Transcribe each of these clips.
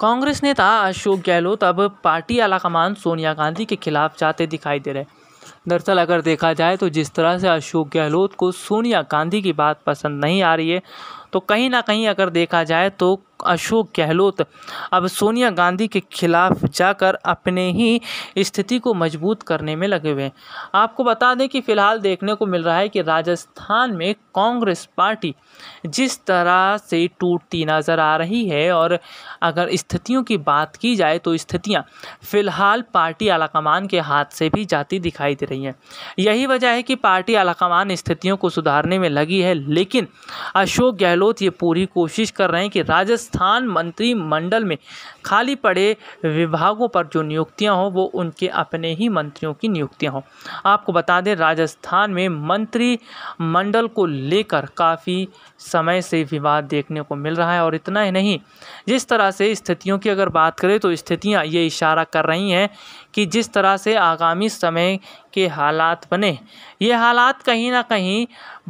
कांग्रेस नेता अशोक गहलोत अब पार्टी आलाकमान सोनिया गांधी के खिलाफ जाते दिखाई दे रहे दरअसल अगर देखा जाए तो जिस तरह से अशोक गहलोत को सोनिया गांधी की बात पसंद नहीं आ रही है तो कहीं ना कहीं अगर देखा जाए तो अशोक गहलोत अब सोनिया गांधी के खिलाफ जाकर अपने ही स्थिति को मजबूत करने में लगे हुए हैं आपको बता दें कि फिलहाल देखने को मिल रहा है कि राजस्थान में कांग्रेस पार्टी जिस तरह से टूटती नज़र आ रही है और अगर स्थितियों की बात की जाए तो स्थितियाँ फिलहाल पार्टी आलाकमान के हाथ से भी जाती दिखाई दे रही हैं यही वजह है कि पार्टी आलाकमान स्थितियों को सुधारने में लगी है लेकिन अशोक गहलोत ये पूरी कोशिश कर रहे हैं कि राजस्थान स्थान मंत्रिमंडल में खाली पड़े विभागों पर जो नियुक्तियां हों वो उनके अपने ही मंत्रियों की नियुक्तियां हों आपको बता दें राजस्थान में मंत्रिमंडल को लेकर काफ़ी समय से विवाद देखने को मिल रहा है और इतना ही नहीं जिस तरह से स्थितियों की अगर बात करें तो स्थितियाँ ये इशारा कर रही हैं कि जिस तरह से आगामी समय के हालात बने ये हालात कहीं ना कहीं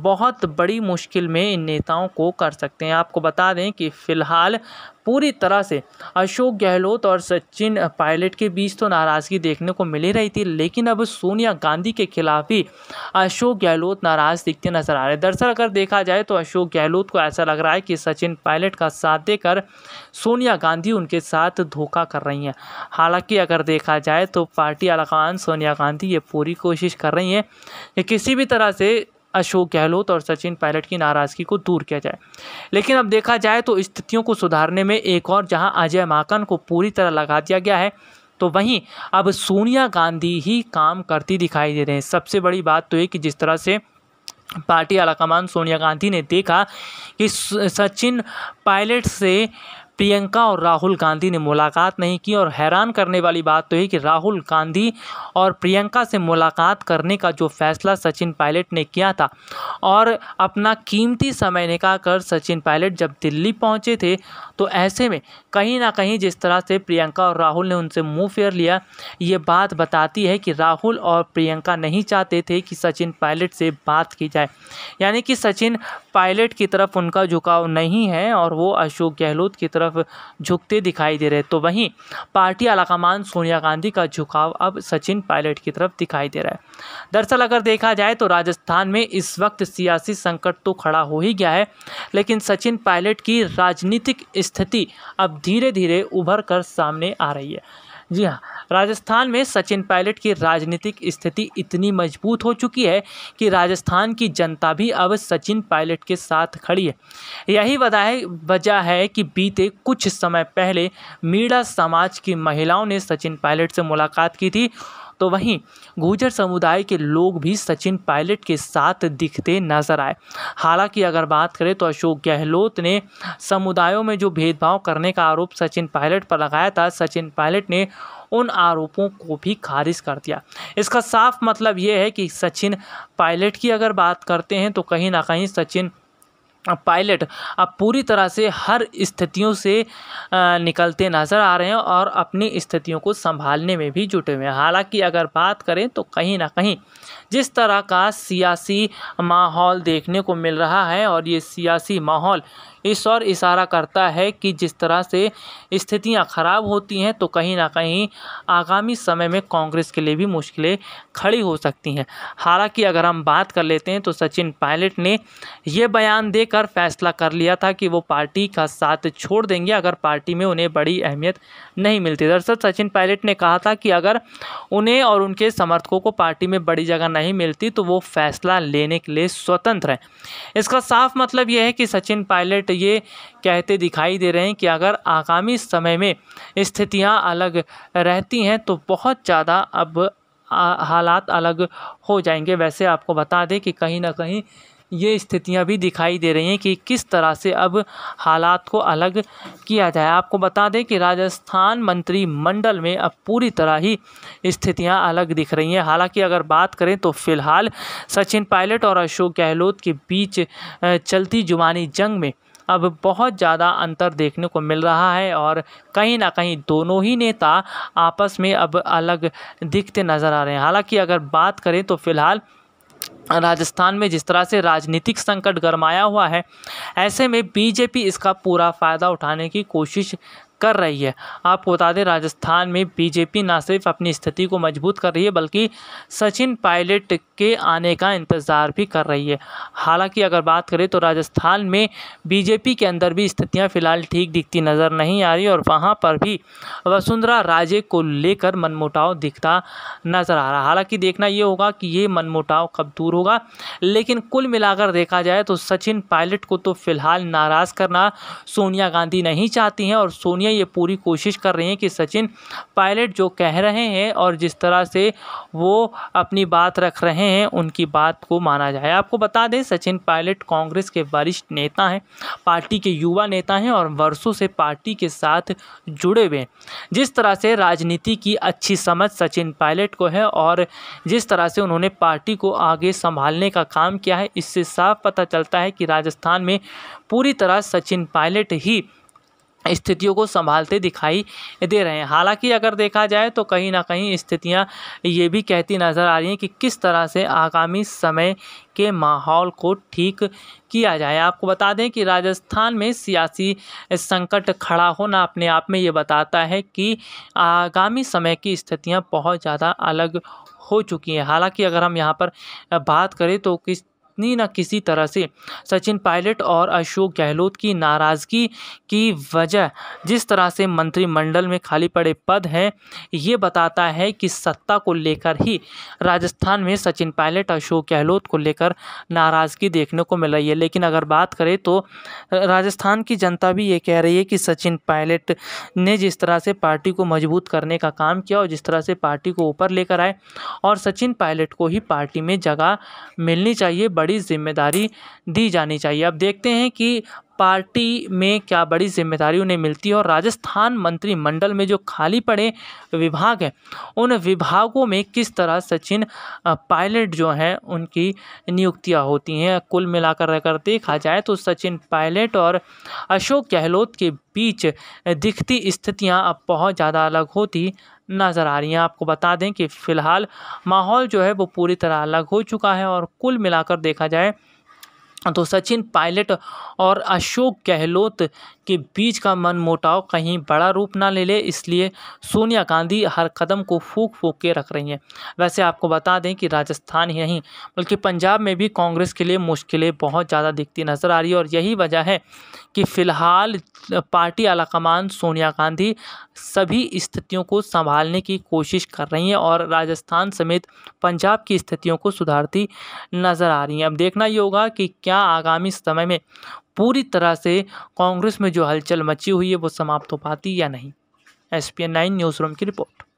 बहुत बड़ी मुश्किल में इन नेताओं को कर सकते हैं आपको बता दें कि फ़िलहाल फिलहाल पूरी तरह से अशोक गहलोत और सचिन पायलट के बीच तो नाराज़गी देखने को मिल ही रही थी लेकिन अब सोनिया गांधी के खिलाफ ही अशोक गहलोत नाराज़ दिखते नजर आ रहे दरअसल अगर देखा जाए तो अशोक गहलोत को ऐसा लग रहा है कि सचिन पायलट का साथ देकर सोनिया गांधी उनके साथ धोखा कर रही हैं हालांकि अगर देखा जाए तो पार्टी अलाकान सोनिया गांधी ये पूरी कोशिश कर रही हैं कि किसी भी तरह से अशोक गहलोत और सचिन पायलट की नाराज़गी को दूर किया जाए लेकिन अब देखा जाए तो स्थितियों को सुधारने में एक और जहां अजय माकन को पूरी तरह लगा दिया गया है तो वहीं अब सोनिया गांधी ही काम करती दिखाई दे रहे हैं सबसे बड़ी बात तो ये कि जिस तरह से पार्टी आलाकमान सोनिया गांधी ने देखा कि सचिन पायलट से प्रियंका और राहुल गांधी ने मुलाकात नहीं की और हैरान करने वाली बात तो है कि राहुल गांधी और प्रियंका से मुलाकात करने का जो फैसला सचिन पायलट ने किया था और अपना कीमती समय निकाल कर सचिन पायलट जब दिल्ली पहुंचे थे तो ऐसे में कहीं ना कहीं जिस तरह से प्रियंका और राहुल ने उनसे मुंह फेर लिया ये बात बताती है कि राहुल और प्रियंका नहीं चाहते थे कि सचिन पायलट से बात की जाए यानी कि सचिन पायलट की तरफ उनका झुकाव नहीं है और वो अशोक गहलोत की तरफ तरफ झुकते दिखाई दे रहे तो वहीं पार्टी आलाकमान सोनिया गांधी का झुकाव अब सचिन पायलट की तरफ दिखाई दे रहा है दरअसल अगर देखा जाए तो राजस्थान में इस वक्त सियासी संकट तो खड़ा हो ही गया है लेकिन सचिन पायलट की राजनीतिक स्थिति अब धीरे धीरे उभर कर सामने आ रही है जी हाँ राजस्थान में सचिन पायलट की राजनीतिक स्थिति इतनी मजबूत हो चुकी है कि राजस्थान की जनता भी अब सचिन पायलट के साथ खड़ी है यही वजह है कि बीते कुछ समय पहले मीणा समाज की महिलाओं ने सचिन पायलट से मुलाकात की थी तो वहीं गुर्जर समुदाय के लोग भी सचिन पायलट के साथ दिखते नजर आए हालांकि अगर बात करें तो अशोक गहलोत ने समुदायों में जो भेदभाव करने का आरोप सचिन पायलट पर लगाया था सचिन पायलट ने उन आरोपों को भी खारिज कर दिया इसका साफ मतलब ये है कि सचिन पायलट की अगर बात करते हैं तो कहीं ना कहीं सचिन पायलट अब पूरी तरह से हर स्थितियों से निकलते नज़र आ रहे हैं और अपनी स्थितियों को संभालने में भी जुटे हुए हैं हालांकि अगर बात करें तो कहीं ना कहीं जिस तरह का सियासी माहौल देखने को मिल रहा है और ये सियासी माहौल इस और इशारा करता है कि जिस तरह से स्थितियां ख़राब होती हैं तो कहीं ना कहीं आगामी समय में कांग्रेस के लिए भी मुश्किलें खड़ी हो सकती हैं हालांकि अगर हम बात कर लेते हैं तो सचिन पायलट ने यह बयान देकर फैसला कर लिया था कि वो पार्टी का साथ छोड़ देंगे अगर पार्टी में उन्हें बड़ी अहमियत नहीं मिलती दरअसल सचिन पायलट ने कहा था कि अगर उन्हें और उनके समर्थकों को पार्टी में बड़ी जगह नहीं मिलती तो वो फैसला लेने के लिए स्वतंत्र हैं इसका साफ मतलब यह है कि सचिन पायलट बट ये कहते दिखाई दे रहे हैं कि अगर आगामी समय में स्थितियां अलग रहती हैं तो बहुत ज़्यादा अब हालात अलग हो जाएंगे वैसे आपको बता दें कि कहीं ना कहीं ये स्थितियां भी दिखाई दे रही हैं कि किस तरह से अब हालात को अलग किया जाए आपको बता दें कि राजस्थान मंत्रिमंडल में अब पूरी तरह ही स्थितियां अलग दिख रही हैं हालांकि अगर बात करें तो फ़िलहाल सचिन पायलट और अशोक गहलोत के बीच चलती जुबानी जंग में अब बहुत ज़्यादा अंतर देखने को मिल रहा है और कहीं ना कहीं दोनों ही नेता आपस में अब अलग दिखते नज़र आ रहे हैं हालांकि अगर बात करें तो फ़िलहाल राजस्थान में जिस तरह से राजनीतिक संकट गरमाया हुआ है ऐसे में बीजेपी इसका पूरा फ़ायदा उठाने की कोशिश कर रही है आपको बता दें राजस्थान में बीजेपी न सिर्फ अपनी स्थिति को मजबूत कर रही है बल्कि सचिन पायलट के आने का इंतज़ार भी कर रही है हालांकि अगर बात करें तो राजस्थान में बीजेपी के अंदर भी स्थितियां फिलहाल ठीक दिखती नज़र नहीं आ रही और वहां पर भी वसुंधरा राजे को लेकर मनमुटाव दिखता नज़र आ रहा हालांकि देखना ये होगा कि ये मनमुटाव कब दूर होगा लेकिन कुल मिलाकर देखा जाए तो सचिन पायलट को तो फिलहाल नाराज़ करना सोनिया गांधी नहीं चाहती हैं और सोनिया हैं ये पूरी कोशिश कर रही हैं कि सचिन पायलट जो कह रहे हैं और जिस तरह से वो अपनी बात रख रहे हैं उनकी बात को माना जाए आपको बता दें सचिन पायलट कांग्रेस के वरिष्ठ नेता हैं पार्टी के युवा नेता हैं और वर्षों से पार्टी के साथ जुड़े हुए हैं जिस तरह से राजनीति की अच्छी समझ सचिन पायलट को है और जिस तरह से उन्होंने पार्टी को आगे संभालने का काम किया है इससे साफ पता चलता है कि राजस्थान में पूरी तरह सचिन पायलट ही स्थितियों को संभालते दिखाई दे रहे हैं हालांकि अगर देखा जाए तो कहीं ना कहीं स्थितियां ये भी कहती नज़र आ रही हैं कि किस तरह से आगामी समय के माहौल को ठीक किया जाए आपको बता दें कि राजस्थान में सियासी संकट खड़ा होना अपने आप में ये बताता है कि आगामी समय की स्थितियां बहुत ज़्यादा अलग हो चुकी हैं हालांकि अगर हम यहाँ पर बात करें तो किस कितनी न किसी तरह से सचिन पायलट और अशोक गहलोत की नाराज़गी की वजह जिस तरह से मंत्रिमंडल में खाली पड़े पद हैं ये बताता है कि सत्ता को लेकर ही राजस्थान में सचिन पायलट अशोक गहलोत को लेकर नाराज़गी देखने को मिल रही है लेकिन अगर बात करें तो राजस्थान की जनता भी ये कह रही है कि सचिन पायलट ने जिस तरह से पार्टी को मजबूत करने का काम किया और जिस तरह से पार्टी को ऊपर लेकर आए और सचिन पायलट को ही पार्टी में जगह मिलनी चाहिए बड़ी बड़ी जिम्मेदारी दी जानी चाहिए अब देखते हैं कि पार्टी में क्या बड़ी जिम्मेदारी उन्हें मिलती है और राजस्थान मंत्रिमंडल में जो खाली पड़े विभाग हैं उन विभागों में किस तरह सचिन पायलट जो हैं उनकी नियुक्तियां होती हैं कुल मिलाकर अगर देखा जाए तो सचिन पायलट और अशोक गहलोत के बीच दिखती स्थितियां अब बहुत ज़्यादा अलग होती नज़र आ रही हैं आपको बता दें कि फ़िलहाल माहौल जो है वो पूरी तरह अलग हो चुका है और कुल मिलाकर देखा जाए तो सचिन पायलट और अशोक गहलोत के बीच का मनमोटाव कहीं बड़ा रूप ना ले ले इसलिए सोनिया गांधी हर कदम को फूक फूक के रख रही हैं वैसे आपको बता दें कि राजस्थान ही नहीं बल्कि पंजाब में भी कांग्रेस के लिए मुश्किलें बहुत ज़्यादा दिखती नज़र आ रही है और यही वजह है कि फ़िलहाल पार्टी आलाकमान सोनिया गांधी सभी स्थितियों को संभालने की कोशिश कर रही हैं और राजस्थान समेत पंजाब की स्थितियों को सुधारती नज़र आ रही हैं अब देखना ये होगा कि क्या क्या आगामी समय में पूरी तरह से कांग्रेस में जो हलचल मची हुई है वो समाप्त हो पाती या नहीं S P N nine news room की रिपोर्ट